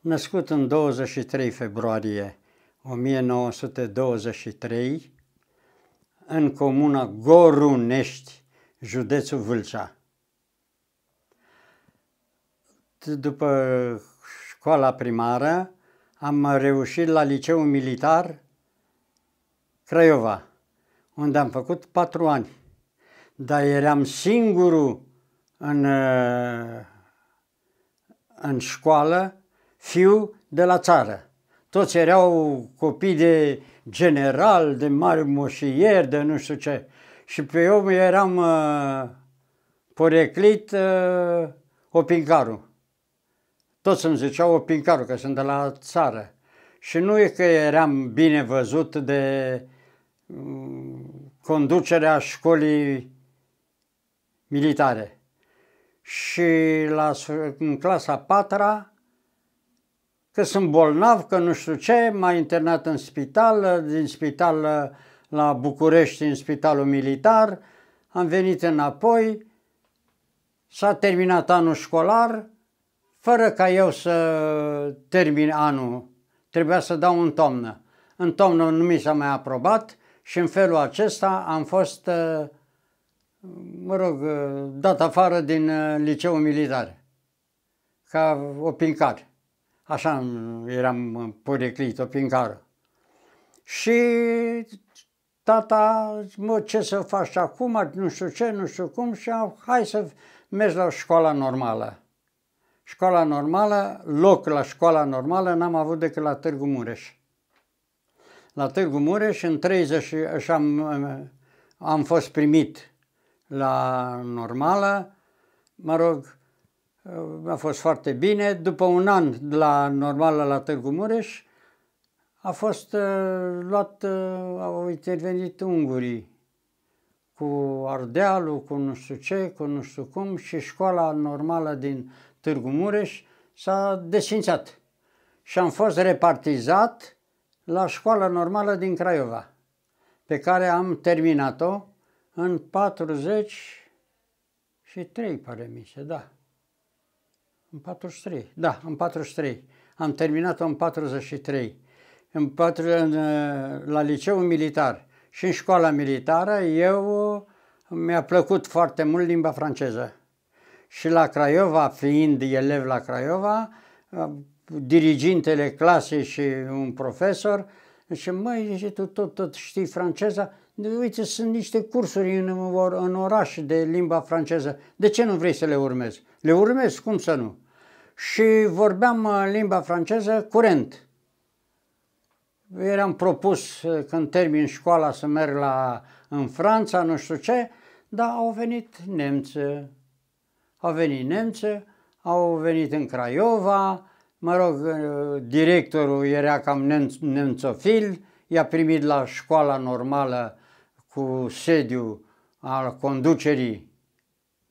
Născut în 23 februarie 1923 în comuna Gorunești, județul Vâlcea. După școala primară am reușit la liceul militar Craiova, unde am făcut patru ani. Dar eram singurul în, uh, în școală, fiu de la țară. Toți erau copii de general, de mari moșieri, de nu știu ce. Și pe eu eram uh, poreclit uh, Opincarul toți îmi ziceau opincarul, că sunt de la țară. Și nu e că eram bine văzut de mm, conducerea școlii militare. Și la, în clasa patra, că sunt bolnav, că nu știu ce, m-a internat în spital, din spital la București, în spitalul militar, am venit înapoi, s-a terminat anul școlar, fără ca eu să termin anul. Trebuia să dau în toamnă. În toamnă nu mi s-a mai aprobat și în felul acesta am fost, uh, mă rog, uh, dat afară din uh, liceul militar, ca o pincare. Așa eram poreclit, o pincară. Și tata, mă, ce să faci acum, nu știu ce, nu știu cum, și hai să mergi la școala normală. Școala normală, loc la școala normală n-am avut decât la Târgu Mureș. La Târgu Mureș în 30 așa am, am fost primit la normală, mă rog, a fost foarte bine. După un an de la normală la Târgu Mureș, a fost uh, luat, uh, au intervenit ungurii cu Ardealul, cu nu știu ce, cu nu știu cum și școala normală din Târgu Mureș, s-a desfințat. Și am fost repartizat la școala normală din Craiova, pe care am terminat-o în 43, pare mi se, da. În 43, da, în 43. Am terminat-o în 43. În 4, în, la liceul militar și în școala militară eu mi-a plăcut foarte mult limba franceză și la Craiova, fiind elev la Craiova, dirigintele clasei și un profesor, și măi, zice, tu tot, tot știi franceza? Uite, sunt niște cursuri în, în oraș de limba franceză. De ce nu vrei să le urmezi? Le urmez, cum să nu? Și vorbeam uh, limba franceză curent. Eram propus uh, când termin școala să merg la, în Franța, nu știu ce, dar au venit nemți, uh, au venit nemțe, au venit în Craiova, mă rog, uh, directorul era cam nemț, nemțofil, i-a primit la școala normală cu sediu al conducerii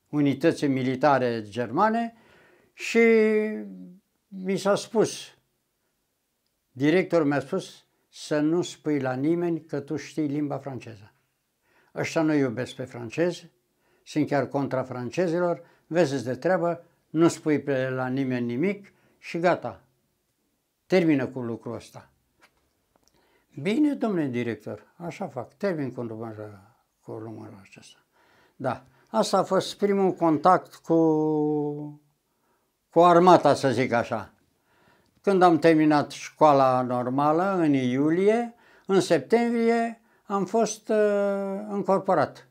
unității militare germane și mi s-a spus, directorul mi-a spus să nu spui la nimeni că tu știi limba franceză. Ăștia nu iubesc pe francezi, sunt chiar contra francezilor, vezi de treabă, nu spui pe la nimeni nimic și gata. Termină cu lucrul ăsta. Bine, domnule director, așa fac, termin cu lumea, cu acesta. Da, asta a fost primul contact cu, cu armata, să zic așa. Când am terminat școala normală, în iulie, în septembrie, am fost uh, încorporat